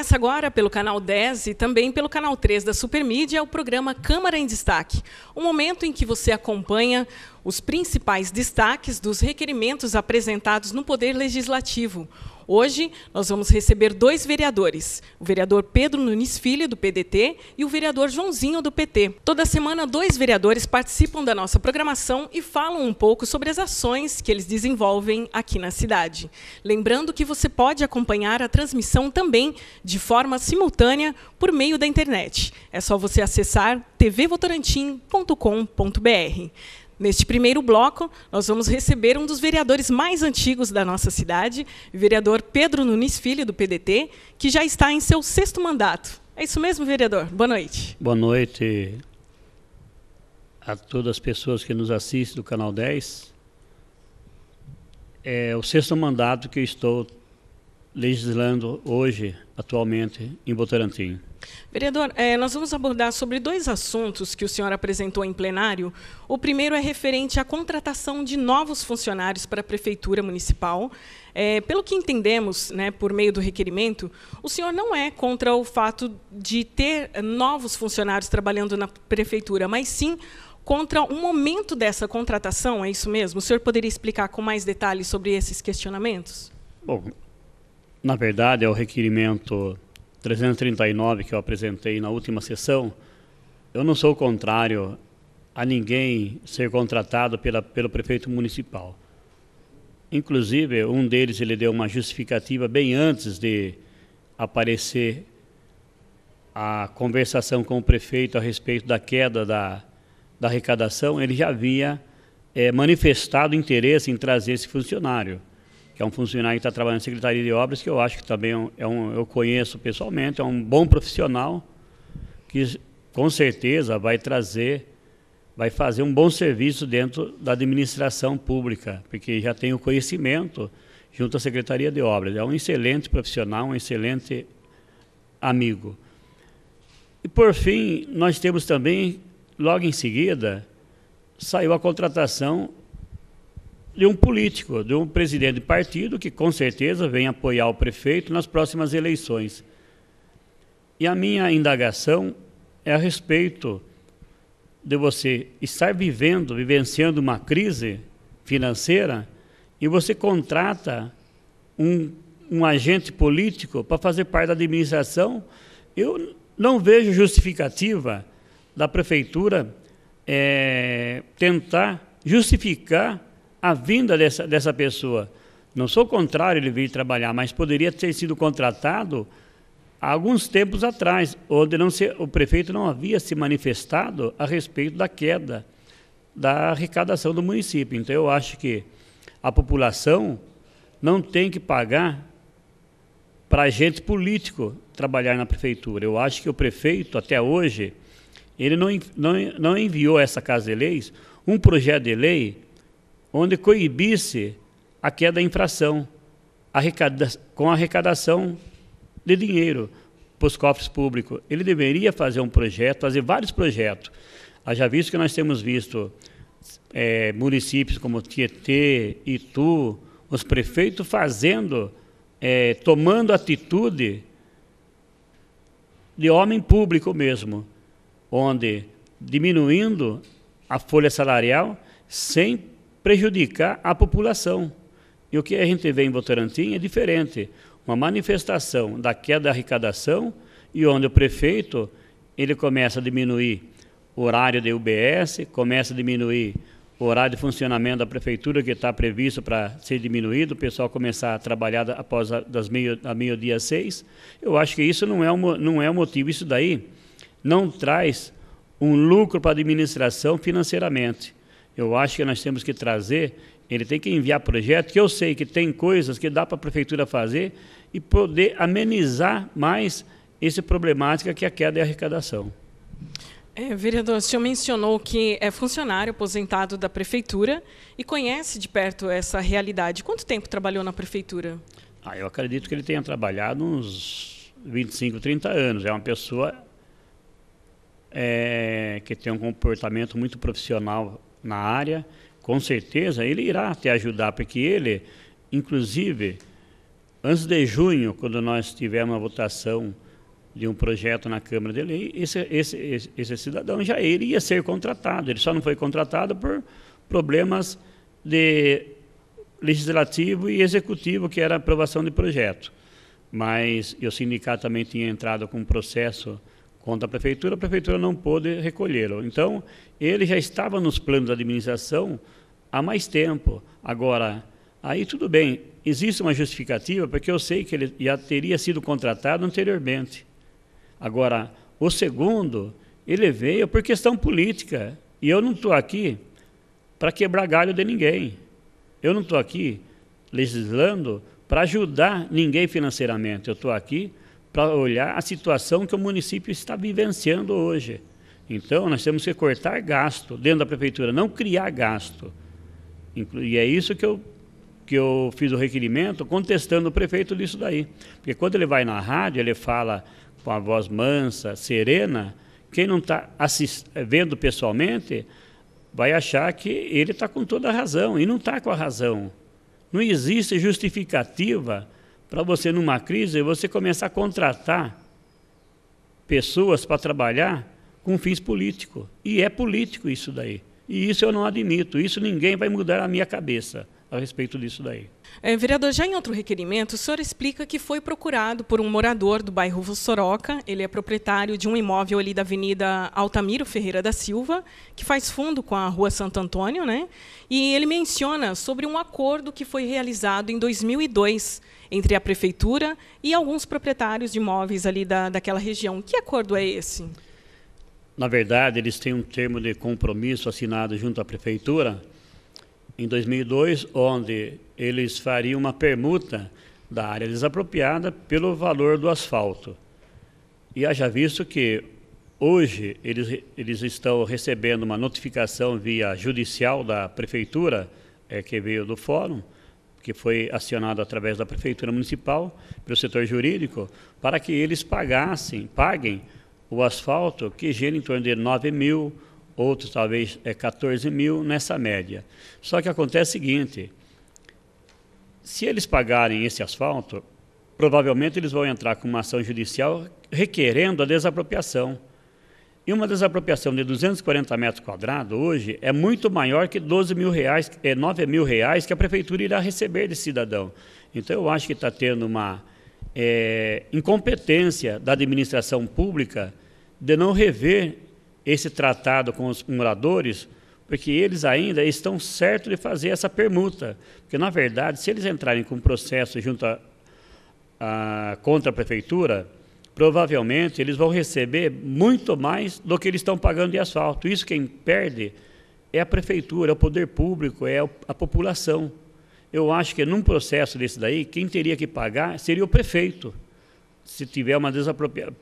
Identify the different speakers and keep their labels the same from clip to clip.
Speaker 1: Começa agora pelo canal 10 e também pelo canal 3 da Supermídia o programa Câmara em Destaque, um momento em que você acompanha os principais destaques dos requerimentos apresentados no Poder Legislativo. Hoje, nós vamos receber dois vereadores, o vereador Pedro Nunes Filho, do PDT, e o vereador Joãozinho, do PT. Toda semana, dois vereadores participam da nossa programação e falam um pouco sobre as ações que eles desenvolvem aqui na cidade. Lembrando que você pode acompanhar a transmissão também de forma simultânea por meio da internet. É só você acessar tvvotorantim.com.br. Neste primeiro bloco, nós vamos receber um dos vereadores mais antigos da nossa cidade, o vereador Pedro Nunes Filho, do PDT, que já está em seu sexto mandato. É isso mesmo, vereador? Boa noite.
Speaker 2: Boa noite a todas as pessoas que nos assistem do Canal 10. É o sexto mandato que eu estou legislando hoje, atualmente, em Botarantim.
Speaker 1: Vereador, eh, nós vamos abordar sobre dois assuntos que o senhor apresentou em plenário. O primeiro é referente à contratação de novos funcionários para a Prefeitura Municipal. Eh, pelo que entendemos, né, por meio do requerimento, o senhor não é contra o fato de ter novos funcionários trabalhando na Prefeitura, mas sim contra o momento dessa contratação, é isso mesmo? O senhor poderia explicar com mais detalhes sobre esses questionamentos?
Speaker 2: Bom, na verdade, é o requerimento 339 que eu apresentei na última sessão, eu não sou contrário a ninguém ser contratado pela, pelo prefeito municipal. Inclusive, um deles ele deu uma justificativa bem antes de aparecer a conversação com o prefeito a respeito da queda da, da arrecadação, ele já havia é, manifestado interesse em trazer esse funcionário é um funcionário que está trabalhando na Secretaria de Obras, que eu acho que também é, é um, eu conheço pessoalmente, é um bom profissional que com certeza vai trazer, vai fazer um bom serviço dentro da administração pública, porque já tem o conhecimento junto à Secretaria de Obras. É um excelente profissional, um excelente amigo. E por fim, nós temos também, logo em seguida, saiu a contratação de um político, de um presidente de partido que com certeza vem apoiar o prefeito nas próximas eleições. E a minha indagação é a respeito de você estar vivendo, vivenciando uma crise financeira e você contrata um, um agente político para fazer parte da administração. Eu não vejo justificativa da prefeitura é, tentar justificar a vinda dessa, dessa pessoa. Não sou contrário ele vir trabalhar, mas poderia ter sido contratado há alguns tempos atrás, onde não se, o prefeito não havia se manifestado a respeito da queda da arrecadação do município. Então, eu acho que a população não tem que pagar para agente político trabalhar na prefeitura. Eu acho que o prefeito, até hoje, ele não, não, não enviou a essa Casa de Leis um projeto de lei onde coibisse a queda da infração arrecada, com arrecadação de dinheiro para os cofres públicos. Ele deveria fazer um projeto, fazer vários projetos. Já visto que nós temos visto é, municípios como Tietê, Itu, os prefeitos fazendo, é, tomando atitude de homem público mesmo, onde diminuindo a folha salarial sem prejudicar a população. E o que a gente vê em Votorantim é diferente. Uma manifestação da queda da arrecadação e onde o prefeito ele começa a diminuir o horário da UBS, começa a diminuir o horário de funcionamento da prefeitura que está previsto para ser diminuído, o pessoal começar a trabalhar após a, das meio, a meio-dia seis. Eu acho que isso não é, um, não é um motivo. Isso daí não traz um lucro para a administração financeiramente eu acho que nós temos que trazer, ele tem que enviar projeto, que eu sei que tem coisas que dá para a prefeitura fazer e poder amenizar mais essa problemática que é a queda de arrecadação.
Speaker 1: É, vereador, o senhor mencionou que é funcionário aposentado da prefeitura e conhece de perto essa realidade. Quanto tempo trabalhou na prefeitura?
Speaker 2: Ah, eu acredito que ele tenha trabalhado uns 25, 30 anos. É uma pessoa é, que tem um comportamento muito profissional na área, com certeza ele irá te ajudar, porque ele, inclusive, antes de junho, quando nós tivermos a votação de um projeto na Câmara de Lei, esse, esse, esse cidadão já iria ia ser contratado. Ele só não foi contratado por problemas de legislativo e executivo, que era aprovação de projeto. Mas e o sindicato também tinha entrado com um processo Conta a prefeitura, a prefeitura não pôde recolhê-lo. Então, ele já estava nos planos da administração há mais tempo. Agora, aí tudo bem, existe uma justificativa, porque eu sei que ele já teria sido contratado anteriormente. Agora, o segundo, ele veio por questão política. E eu não estou aqui para quebrar galho de ninguém. Eu não estou aqui legislando para ajudar ninguém financeiramente. Eu estou aqui para olhar a situação que o município está vivenciando hoje. Então, nós temos que cortar gasto dentro da prefeitura, não criar gasto. E é isso que eu, que eu fiz o requerimento, contestando o prefeito disso daí. Porque quando ele vai na rádio, ele fala com a voz mansa, serena, quem não está eh, vendo pessoalmente vai achar que ele está com toda a razão, e não está com a razão. Não existe justificativa para você, numa crise, você começar a contratar pessoas para trabalhar com fins políticos. E é político isso daí. E isso eu não admito, isso ninguém vai mudar a minha cabeça a respeito disso daí.
Speaker 1: É, vereador, já em outro requerimento, o senhor explica que foi procurado por um morador do bairro Vossoroca. ele é proprietário de um imóvel ali da Avenida Altamiro Ferreira da Silva, que faz fundo com a Rua Santo Antônio, né? E ele menciona sobre um acordo que foi realizado em 2002 entre a prefeitura e alguns proprietários de imóveis ali da, daquela região. Que acordo é esse?
Speaker 2: Na verdade, eles têm um termo de compromisso assinado junto à prefeitura, em 2002, onde eles fariam uma permuta da área desapropriada pelo valor do asfalto. E haja visto que hoje eles, eles estão recebendo uma notificação via judicial da prefeitura, é, que veio do fórum, que foi acionado através da prefeitura municipal, pelo setor jurídico, para que eles pagassem, paguem o asfalto que gera em torno de 9 mil, outros talvez é 14 mil, nessa média. Só que acontece o seguinte, se eles pagarem esse asfalto, provavelmente eles vão entrar com uma ação judicial requerendo a desapropriação. E uma desapropriação de 240 metros quadrados hoje é muito maior que 12 mil reais, é 9 mil reais que a prefeitura irá receber de cidadão. Então eu acho que está tendo uma é, incompetência da administração pública de não rever esse tratado com os moradores, porque eles ainda estão certos de fazer essa permuta. Porque, na verdade, se eles entrarem com um processo junto a, a, contra a prefeitura, provavelmente eles vão receber muito mais do que eles estão pagando de asfalto. Isso quem perde é a prefeitura, é o poder público, é a população. Eu acho que num processo desse daí, quem teria que pagar seria o prefeito se tiver uma desapropriação,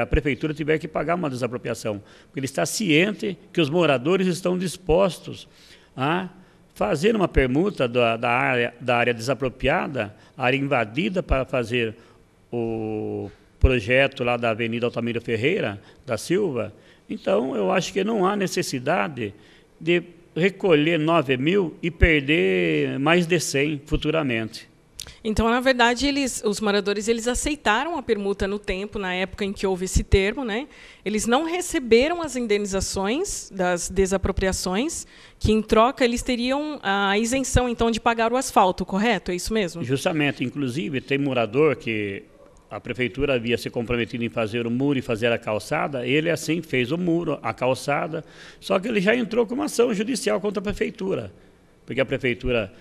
Speaker 2: a prefeitura tiver que pagar uma desapropriação, porque ele está ciente que os moradores estão dispostos a fazer uma permuta da, da, área, da área desapropriada, área invadida, para fazer o projeto lá da Avenida Altamira Ferreira da Silva. Então, eu acho que não há necessidade de recolher 9 mil e perder mais de 100 futuramente.
Speaker 1: Então, na verdade, eles, os moradores eles aceitaram a permuta no tempo, na época em que houve esse termo. Né? Eles não receberam as indenizações das desapropriações, que, em troca, eles teriam a isenção então de pagar o asfalto, correto? É isso mesmo? Justamente. Inclusive, tem morador que a prefeitura havia se
Speaker 2: comprometido em fazer o muro e fazer a calçada, ele assim fez o muro, a calçada, só que ele já entrou com uma ação judicial contra a prefeitura, porque a prefeitura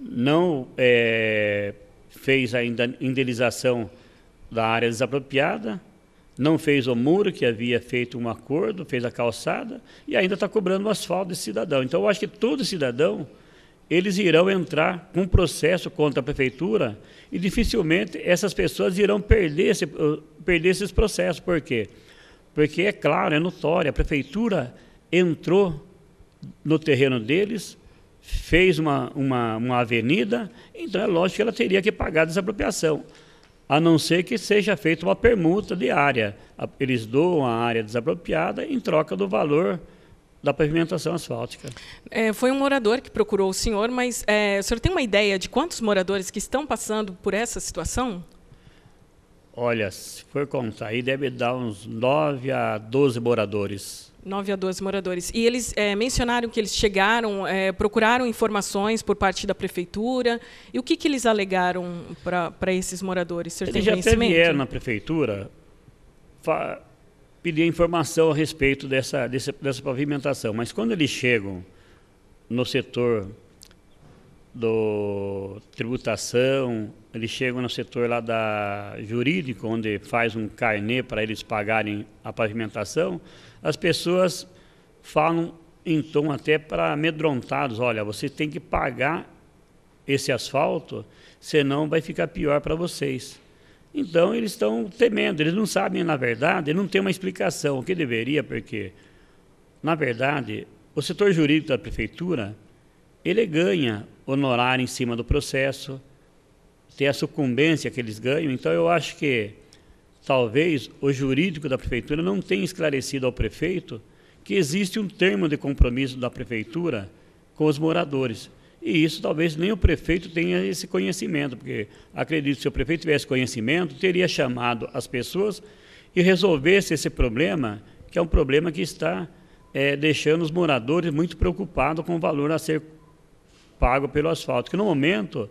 Speaker 2: não é, fez a indenização da área desapropriada, não fez o muro, que havia feito um acordo, fez a calçada, e ainda está cobrando o asfalto desse cidadão. Então, eu acho que todo cidadão, eles irão entrar com um processo contra a prefeitura e dificilmente essas pessoas irão perder, esse, uh, perder esses processos. Por quê? Porque, é claro, é notório, a prefeitura entrou no terreno deles, fez uma, uma, uma avenida, então é lógico que ela teria que pagar a desapropriação a não ser que seja feita uma permuta de área. Eles doam a área desapropriada em troca do valor da pavimentação asfáltica.
Speaker 1: É, foi um morador que procurou o senhor, mas é, o senhor tem uma ideia de quantos moradores que estão passando por essa situação?
Speaker 2: Olha, se for contar, aí deve dar uns 9 a 12 moradores.
Speaker 1: 9 a 12 moradores. E eles é, mencionaram que eles chegaram, é, procuraram informações por parte da prefeitura. E o que, que eles alegaram para esses moradores? eles já até vieram na
Speaker 2: prefeitura pedir informação a respeito dessa, dessa, dessa pavimentação. Mas quando eles chegam no setor do tributação, eles chegam no setor lá da jurídico, onde faz um carnê para eles pagarem a pavimentação, as pessoas falam em tom até para amedrontados, olha, você tem que pagar esse asfalto, senão vai ficar pior para vocês. Então eles estão temendo, eles não sabem, na verdade, não tem uma explicação, o que deveria, porque, na verdade, o setor jurídico da prefeitura ele ganha honorário em cima do processo, tem a sucumbência que eles ganham. Então, eu acho que talvez o jurídico da prefeitura não tenha esclarecido ao prefeito que existe um termo de compromisso da prefeitura com os moradores. E isso talvez nem o prefeito tenha esse conhecimento, porque acredito que se o prefeito tivesse conhecimento, teria chamado as pessoas e resolvesse esse problema, que é um problema que está é, deixando os moradores muito preocupados com o valor a ser pago pelo asfalto, que no momento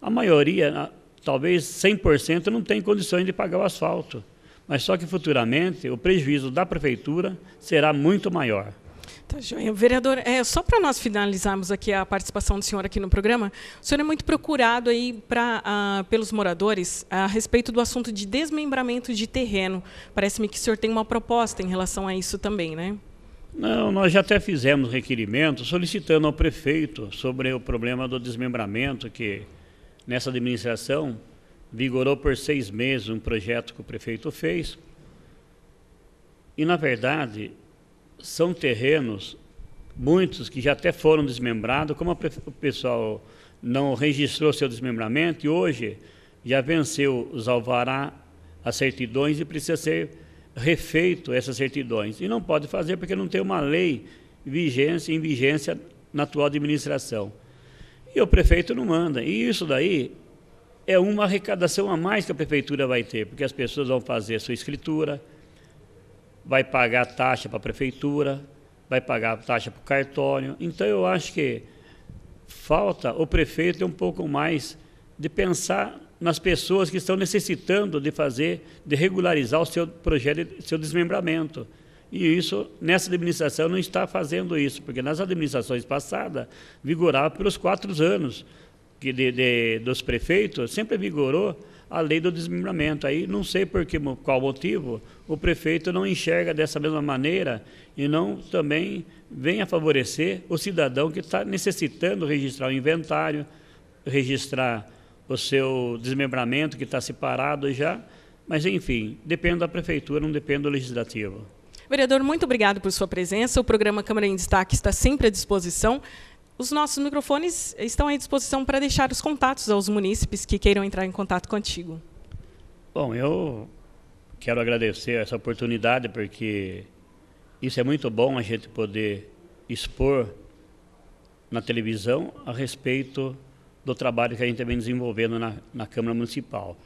Speaker 2: a maioria, talvez 100%, não tem condições de pagar o asfalto. Mas só que futuramente o prejuízo da prefeitura será muito maior.
Speaker 1: Tá, joia. Vereador, é, só para nós finalizarmos aqui a participação do senhor aqui no programa, o senhor é muito procurado aí pra, ah, pelos moradores a respeito do assunto de desmembramento de terreno. Parece-me que o senhor tem uma proposta em relação a isso também, né? Não, nós já
Speaker 2: até fizemos requerimento solicitando ao prefeito sobre o problema do desmembramento que nessa administração vigorou por seis meses um projeto que o prefeito fez. E, na verdade, são terrenos, muitos que já até foram desmembrados, como o pessoal não registrou seu desmembramento, e hoje já venceu os alvará, as certidões e precisa ser refeito essas certidões. E não pode fazer porque não tem uma lei vigência, em vigência na atual administração. E o prefeito não manda. E isso daí é uma arrecadação a mais que a prefeitura vai ter, porque as pessoas vão fazer a sua escritura, vai pagar taxa para a prefeitura, vai pagar taxa para o cartório. Então eu acho que falta o prefeito um pouco mais de pensar nas pessoas que estão necessitando de fazer, de regularizar o seu projeto, seu desmembramento. E isso, nessa administração, não está fazendo isso, porque nas administrações passadas, vigorava pelos quatro anos que de, de, dos prefeitos, sempre vigorou a lei do desmembramento. Aí, não sei por que, qual motivo, o prefeito não enxerga dessa mesma maneira e não também venha favorecer o cidadão que está necessitando registrar o inventário, registrar o seu desmembramento, que está separado já. Mas, enfim, depende da prefeitura, não depende do legislativo.
Speaker 1: Vereador, muito obrigado por sua presença. O programa Câmara em Destaque está sempre à disposição. Os nossos microfones estão à disposição para deixar os contatos aos munícipes que queiram entrar em contato contigo.
Speaker 2: Bom, eu quero agradecer essa oportunidade, porque isso é muito bom a gente poder expor na televisão a respeito do trabalho que a gente também desenvolvendo na, na Câmara Municipal.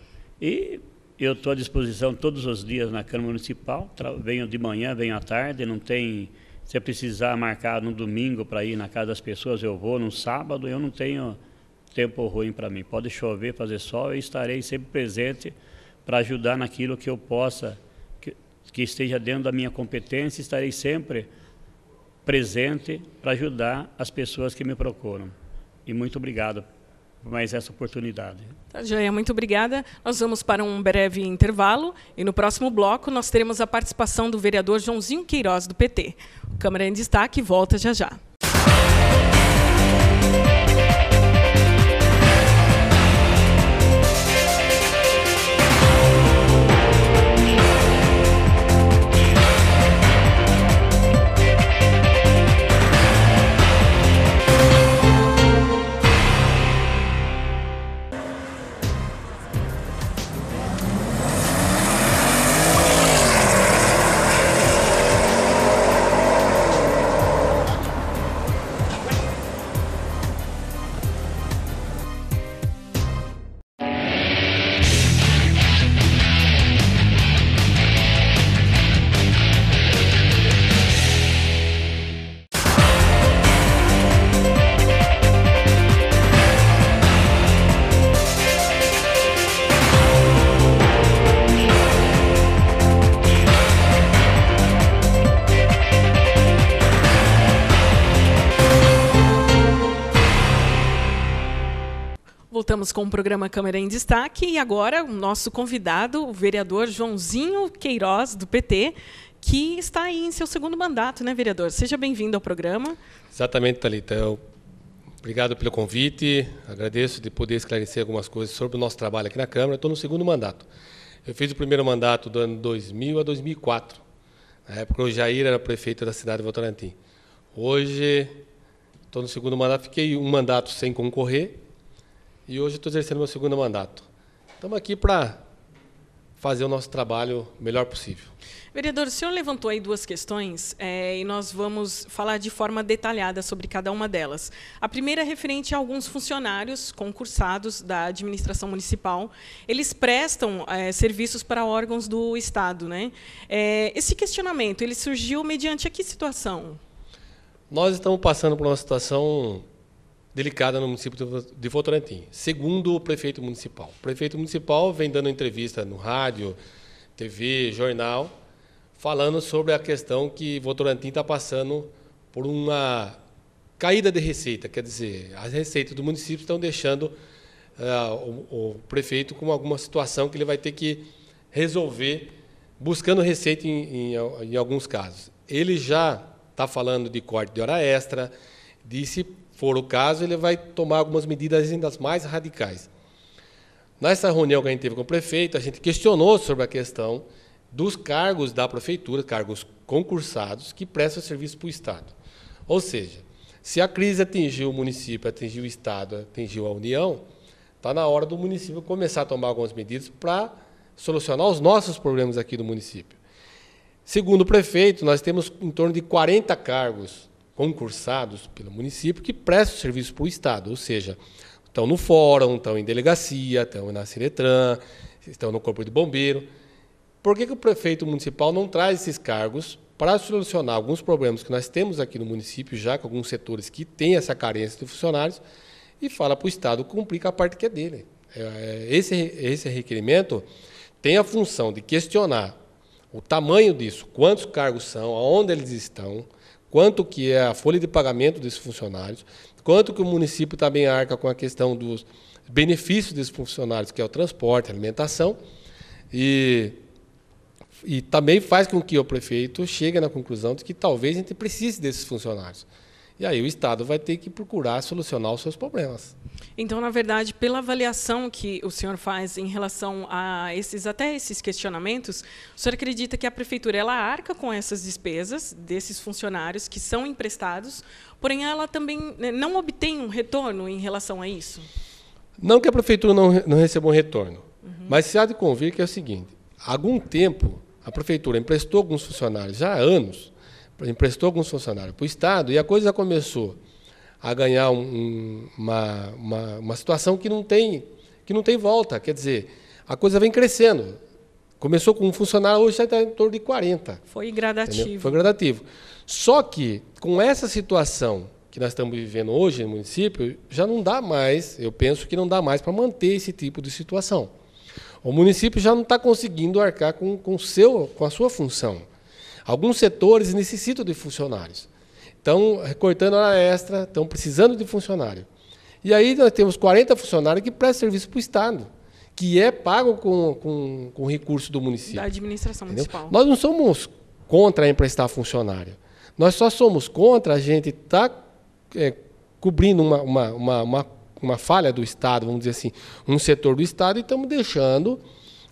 Speaker 2: E eu estou à disposição todos os dias na Câmara Municipal, venho de manhã, venho à tarde, não tem. Se precisar marcar no domingo para ir na casa das pessoas, eu vou, no sábado, eu não tenho tempo ruim para mim. Pode chover, fazer sol, eu estarei sempre presente para ajudar naquilo que eu possa, que, que esteja dentro da minha competência, estarei sempre presente para ajudar as pessoas que me procuram. E muito obrigado mais essa oportunidade. Tá, Joia,
Speaker 1: muito obrigada. Nós vamos para um breve intervalo e no próximo bloco nós teremos a participação do vereador Joãozinho Queiroz, do PT. O Câmara em Destaque volta já já. Voltamos com o programa Câmara em Destaque e agora o nosso convidado, o vereador Joãozinho Queiroz, do PT, que está aí em seu segundo mandato, né, vereador? Seja bem-vindo ao programa.
Speaker 3: Exatamente, Thalita. Eu... Obrigado pelo convite, agradeço de poder esclarecer algumas coisas sobre o nosso trabalho aqui na Câmara. Estou no segundo mandato. Eu fiz o primeiro mandato do ano 2000 a 2004, na época o Jair era prefeito da cidade de Votorantim. Hoje, estou no segundo mandato, fiquei um mandato sem concorrer, e hoje estou exercendo meu segundo mandato. Estamos aqui para fazer o nosso trabalho melhor possível.
Speaker 1: Vereador, o senhor levantou aí duas questões é, e nós vamos falar de forma detalhada sobre cada uma delas. A primeira é referente a alguns funcionários concursados da administração municipal. Eles prestam é, serviços para órgãos do Estado. Né? É, esse questionamento ele surgiu mediante a que situação?
Speaker 3: Nós estamos passando por uma situação delicada no município de Votorantim. Segundo o prefeito municipal. O prefeito municipal vem dando entrevista no rádio, TV, jornal, falando sobre a questão que Votorantim está passando por uma caída de receita. Quer dizer, as receitas do município estão deixando uh, o, o, prefeito com alguma situação que ele vai ter que resolver, buscando receita em, em, em alguns casos. Ele já está falando de corte de hora extra, de, se for o caso, ele vai tomar algumas medidas ainda mais radicais. Nessa reunião que a gente teve com o prefeito, a gente questionou sobre a questão dos cargos da prefeitura, cargos concursados, que prestam serviço para o Estado. Ou seja, se a crise atingiu o município, atingiu o Estado, atingiu a União, está na hora do município começar a tomar algumas medidas para solucionar os nossos problemas aqui do município. Segundo o prefeito, nós temos em torno de 40 cargos concursados pelo município que prestam serviço para o Estado, ou seja, estão no fórum, estão em delegacia, estão na Ciretran, estão no Corpo de Bombeiro. Por que, que o prefeito municipal não traz esses cargos para solucionar alguns problemas que nós temos aqui no município, já com alguns setores que têm essa carência de funcionários, e fala para o Estado cumprir com a parte que é dele? É, é, esse, esse requerimento tem a função de questionar o tamanho disso, quantos cargos são, aonde eles estão, quanto que é a folha de pagamento desses funcionários, quanto que o município também arca com a questão dos benefícios desses funcionários, que é o transporte, a alimentação, e, e também faz com que o prefeito chegue na conclusão de que talvez a gente precise desses funcionários. E aí o Estado vai ter que procurar solucionar os seus problemas.
Speaker 1: Então, na verdade, pela avaliação que o senhor faz em relação a esses até esses questionamentos, o senhor acredita que a prefeitura ela arca com essas despesas desses funcionários que são emprestados, porém ela também né, não obtém um retorno em relação a isso?
Speaker 3: Não que a prefeitura não, não receba um retorno, uhum. mas se há de convir que é o seguinte: há algum tempo a prefeitura emprestou alguns funcionários já há anos emprestou alguns funcionários para o Estado e a coisa começou a ganhar um, uma, uma, uma, situação que não, tem, que não tem volta. Quer dizer, a coisa vem crescendo. Começou com um funcionário, hoje está em torno de 40. Foi gradativo. Entendeu? Foi gradativo. Só que, com essa situação que nós estamos vivendo hoje no município, já não dá mais, eu penso que não dá mais para manter esse tipo de situação. O município já não está conseguindo arcar com, com, seu, com a sua função. Alguns setores necessitam de funcionários. Estão recortando a extra, estão precisando de funcionário. E aí nós temos 40 funcionários que prestam serviço para o Estado, que é pago com, com, com recurso do município. Da
Speaker 1: administração entendeu? municipal. Nós não
Speaker 3: somos contra emprestar funcionário. Nós só somos contra a gente estar tá, é, cobrindo uma, uma, uma, uma, uma falha do Estado, vamos dizer assim, um setor do Estado, e estamos deixando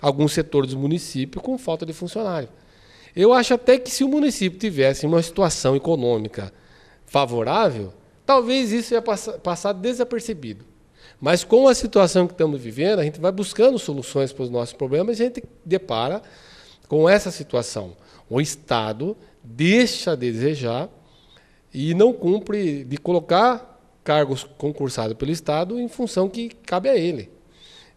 Speaker 3: alguns setores do município com falta de funcionário. Eu acho até que se o município tivesse uma situação econômica favorável, talvez isso ia passar, desapercebido. Mas com a situação que estamos vivendo, a gente vai buscando soluções para os nossos problemas e a gente depara com essa situação. O Estado deixa a desejar e não cumpre de colocar cargos concursados pelo Estado em função que cabe a ele.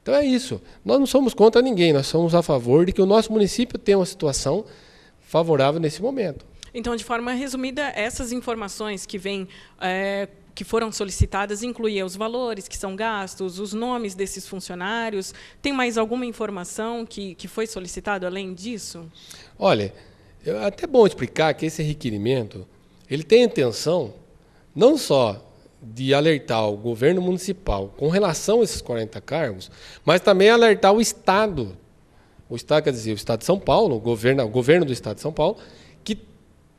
Speaker 3: Então é isso. Nós não somos contra ninguém, nós somos a favor de que o nosso município tenha uma situação favorável nesse momento.
Speaker 1: Então, de forma resumida, essas informações que vêm. É, que foram solicitadas incluía os valores que são gastos, os nomes desses funcionários. Tem mais alguma informação que, que foi solicitado além disso?
Speaker 3: Olha, é até bom explicar que esse requerimento ele tem a intenção não só de alertar o governo municipal com relação a esses 40 cargos, mas também alertar o Estado o Estado, quer dizer, o Estado de São Paulo, o governo, o governo do Estado de São Paulo, que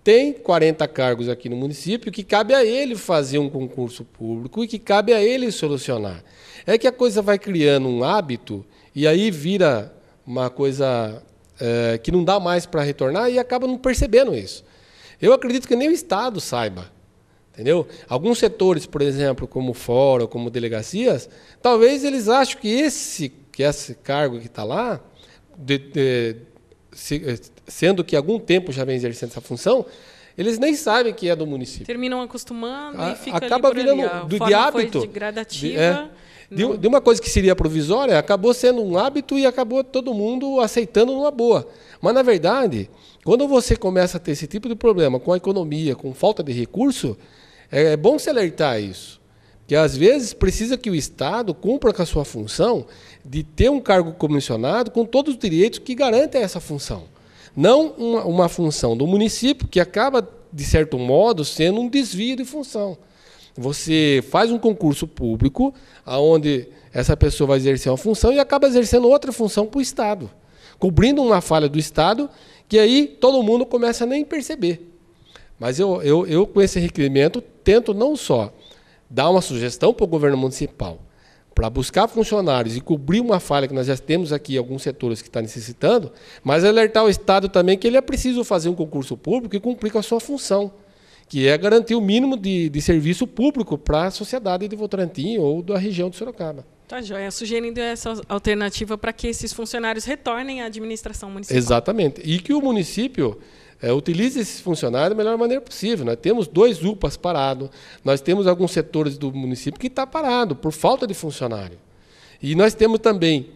Speaker 3: tem 40 cargos aqui no município, que cabe a ele fazer um concurso público e que cabe a ele solucionar. É que a coisa vai criando um hábito e aí vira uma coisa é, que não dá mais para retornar e acaba não percebendo isso. Eu acredito que nem o Estado saiba. Entendeu? Alguns setores, por exemplo, como fórum, como delegacias, talvez eles achem que esse, que esse cargo que está lá de, de, se, eh, sendo que algum tempo já vem exercendo essa função, eles nem sabem que é do município.
Speaker 1: Terminam acostumando a, e fica acaba ali virando ali. do de hábito. de gradativa. De, é,
Speaker 3: de, de, uma coisa que seria provisória, acabou sendo um hábito e acabou todo mundo aceitando numa boa. Mas, na verdade, quando você começa a ter esse tipo de problema com a economia, com falta de recurso, é, é bom se alertar a isso que às vezes precisa que o Estado cumpra com a sua função de ter um cargo comissionado com todos os direitos que garantem essa função. Não uma, uma função do município que acaba, de certo modo, sendo um desvio de função. Você faz um concurso público, aonde essa pessoa vai exercer uma função e acaba exercendo outra função para o Estado, cobrindo uma falha do Estado, que aí todo mundo começa a nem perceber. Mas eu, eu, eu com esse requerimento, tento não só dar uma sugestão para o governo municipal para buscar funcionários e cobrir uma falha que nós já temos aqui alguns setores que está necessitando, mas alertar o Estado também que ele é preciso fazer um concurso público e cumprir com a sua função, que é garantir o mínimo de, de serviço público para a sociedade de Votorantim ou da região de Sorocaba.
Speaker 1: Tá joia. Sugerindo essa alternativa para que esses funcionários retornem à administração municipal. Exatamente.
Speaker 3: E que o município é, utilize esses funcionários da melhor maneira possível. Nós temos dois UPAs parados, nós temos alguns setores do município que está parado por falta de funcionário. E nós temos também,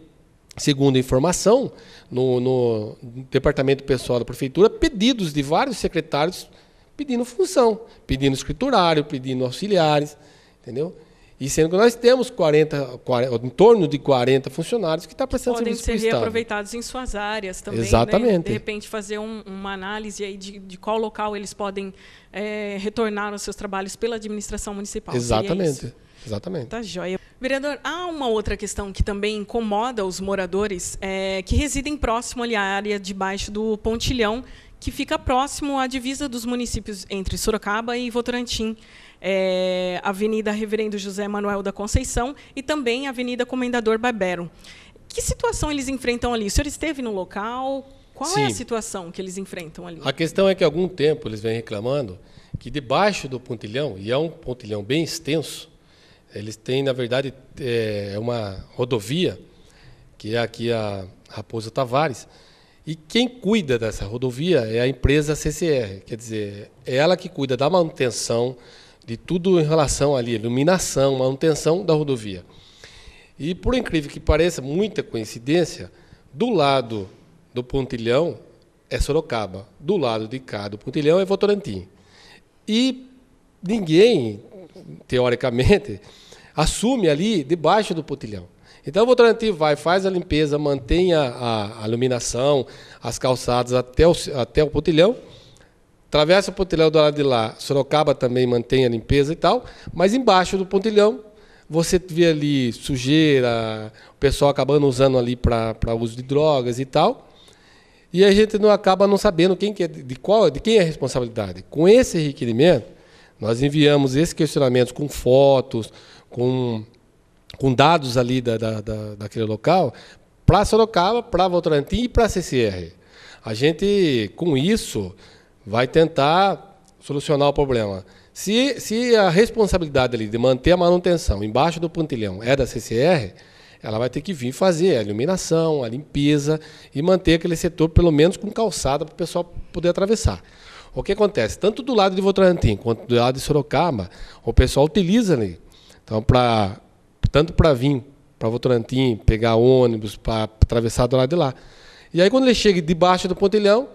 Speaker 3: segundo informação, no, no departamento pessoal da prefeitura, pedidos de vários secretários pedindo função, pedindo escriturário, pedindo auxiliares, entendeu? E sendo que nós temos 40, 40 em torno de 40 funcionários que
Speaker 1: estão tá prestando Podem serviço para o Estado. Podem ser reaproveitados em suas áreas também. Né? Exatamente. Né? De repente fazer um, uma análise aí de, de qual local eles podem é, retornar aos seus trabalhos pela administração municipal. É Exatamente. Exatamente. Tá joia. Vereador, há uma outra questão que também incomoda os moradores é, que residem próximo ali à área de baixo do pontilhão, que fica próximo à divisa dos municípios entre Sorocaba e Votorantim é, Avenida Reverendo José Manuel da Conceição e também Avenida Comendador Barbero. Que situação eles enfrentam ali? O senhor esteve no local? Qual Sim. é a situação que eles enfrentam ali? A
Speaker 3: questão é que há algum tempo eles vêm reclamando que debaixo do pontilhão, e é um pontilhão bem extenso, eles têm, na verdade, é uma rodovia, que é aqui a Raposa Tavares, e quem cuida dessa rodovia é a empresa CCR, quer dizer, é ela que cuida da manutenção, de tudo em relação ali, iluminação, manutenção da rodovia. E por incrível que pareça, muita coincidência, do lado do Pontilhão é Sorocaba, do lado de cá do Pontilhão é Votorantim. E ninguém, teoricamente, assume ali debaixo do Pontilhão. Então o Votorantim vai, faz a limpeza, mantém a, a, a iluminação, as calçadas até o, até o Pontilhão, Atravessa o pontilhão do lado de lá, Sorocaba também mantém a limpeza e tal, mas embaixo do pontilhão você vê ali sujeira, o pessoal acabando usando ali para uso de drogas e tal. E a gente não acaba não sabendo quem que é, de qual, de quem é a responsabilidade. Com esse requerimento, nós enviamos esses questionamentos com fotos, com, com dados ali da, da, da daquele local, para Sorocaba, para Votorantim e para a CCR. A gente, com isso, vai tentar solucionar o problema. Se, se a responsabilidade ali de manter a manutenção embaixo do pontilhão é da CCR, ela vai ter que vir fazer a iluminação, a limpeza e manter aquele setor pelo menos com calçada para o pessoal poder atravessar. O que acontece? Tanto do lado de Votorantim quanto do lado de Sorocaba, o pessoal utiliza ali. Então, pra, tanto para vir para Votorantim, pegar ônibus, para atravessar do lado de lá. E aí, quando ele chega debaixo do pontilhão,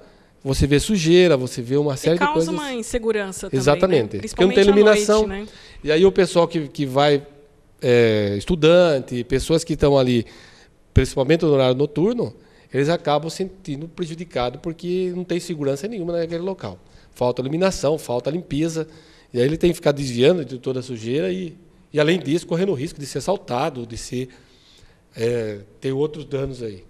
Speaker 3: você vê sujeira, você vê uma série de coisas. causa uma
Speaker 1: insegurança também. Né? Exatamente. Né? Porque não tem iluminação. Noite, né?
Speaker 3: E aí o pessoal que, que vai, é, estudante, pessoas que estão ali, principalmente no horário noturno, eles acabam sentindo prejudicado porque não tem segurança nenhuma naquele local. Falta iluminação, falta limpeza. E aí ele tem que ficar desviando de toda a sujeira e, e além disso, correndo o risco de ser assaltado, de ser, é, ter outros danos aí.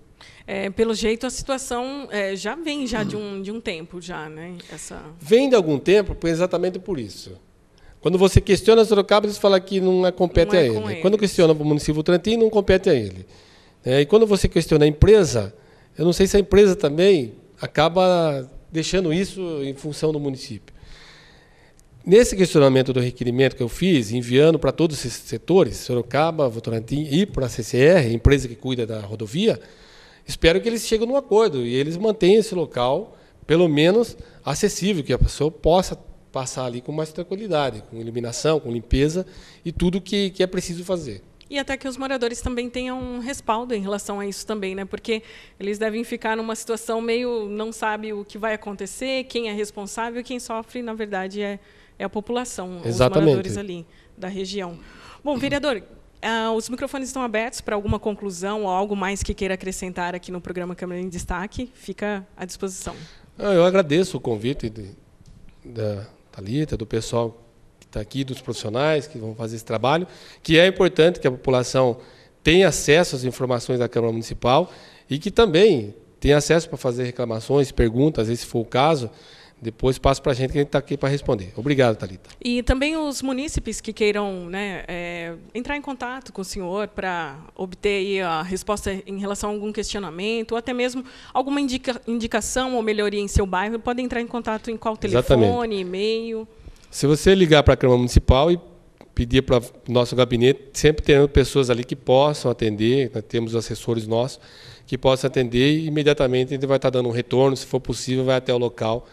Speaker 1: É, pelo jeito, a situação é, já vem já de um, de um tempo já, né? Essa...
Speaker 3: Vem de algum tempo, exatamente por isso. Quando você questiona a Sorocaba, eles falam que não é compete não é a ele. Quando questiona o município Trantino, não compete a ele. É, e quando você questiona a empresa, eu não sei se a empresa também acaba deixando isso em função do município. Nesse questionamento do requerimento que eu fiz, enviando para todos esses setores, Sorocaba, Votorantim e para a CCR, empresa que cuida da rodovia, espero que eles cheguem num acordo e eles mantenham esse local, pelo menos, acessível, que a pessoa possa passar ali com mais tranquilidade, com iluminação, com limpeza e tudo que, que é preciso fazer.
Speaker 1: E até que os moradores também tenham um respaldo em relação a isso também, né? Porque eles devem ficar numa situação meio não sabe o que vai acontecer, quem é responsável, quem sofre, na verdade, é, é a população, Exatamente. os moradores ali da região. Bom, vereador, ah, os microfones estão abertos para alguma conclusão ou algo mais que queira acrescentar aqui no programa Câmara em Destaque. Fica à disposição.
Speaker 3: Ah, eu agradeço o convite de, da Thalita, do pessoal que está aqui, dos profissionais que vão fazer esse trabalho, que é importante que a população tenha acesso às informações da Câmara Municipal e que também tenha acesso para fazer reclamações, perguntas, se for o caso, depois passa para a gente que a gente está aqui para responder. Obrigado, Talita.
Speaker 1: E também os munícipes que queiram né, é, entrar em contato com o senhor para obter a resposta em relação a algum questionamento, ou até mesmo alguma indica, indicação ou melhoria em seu bairro, podem entrar em contato em qual telefone, Exatamente. e-mail.
Speaker 3: Se você ligar para a Câmara Municipal e pedir para o nosso gabinete, sempre tendo pessoas ali que possam atender, nós né, temos assessores nossos que possam atender e imediatamente a gente vai estar tá dando um retorno, se for possível, vai até o local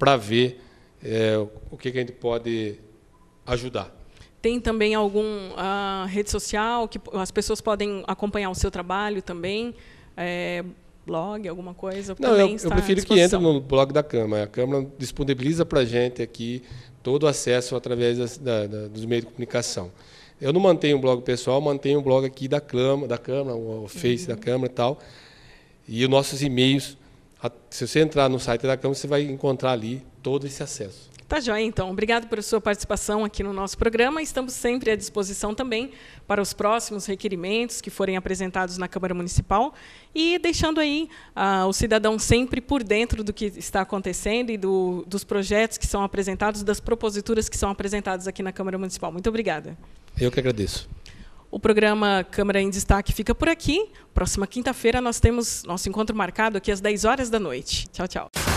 Speaker 3: para ver é, o que, que a gente pode ajudar.
Speaker 1: Tem também alguma ah, rede social que as pessoas podem acompanhar o seu trabalho também? É, blog, alguma coisa? Não, eu, eu, prefiro que entre
Speaker 3: no blog da Câmara. A Câmara disponibiliza para a gente aqui todo o acesso através da, da, dos meios de comunicação. Eu não mantenho um blog pessoal, mantenho um blog aqui da Câmara, da Câmara o Face uhum. da Câmara e tal. E os nossos e-mails se você entrar no site da Câmara, você vai encontrar ali todo esse acesso.
Speaker 1: Tá joia, então. Obrigado pela sua participação aqui no nosso programa. Estamos sempre à disposição também para os próximos requerimentos que forem apresentados na Câmara Municipal e deixando aí ah, o cidadão sempre por dentro do que está acontecendo e do, dos projetos que são apresentados, das proposituras que são apresentadas aqui na Câmara Municipal. Muito obrigada.
Speaker 3: Eu que agradeço.
Speaker 1: O programa Câmara em Destaque fica por aqui. Próxima quinta-feira nós temos nosso encontro marcado aqui às 10 horas da noite. Tchau, tchau.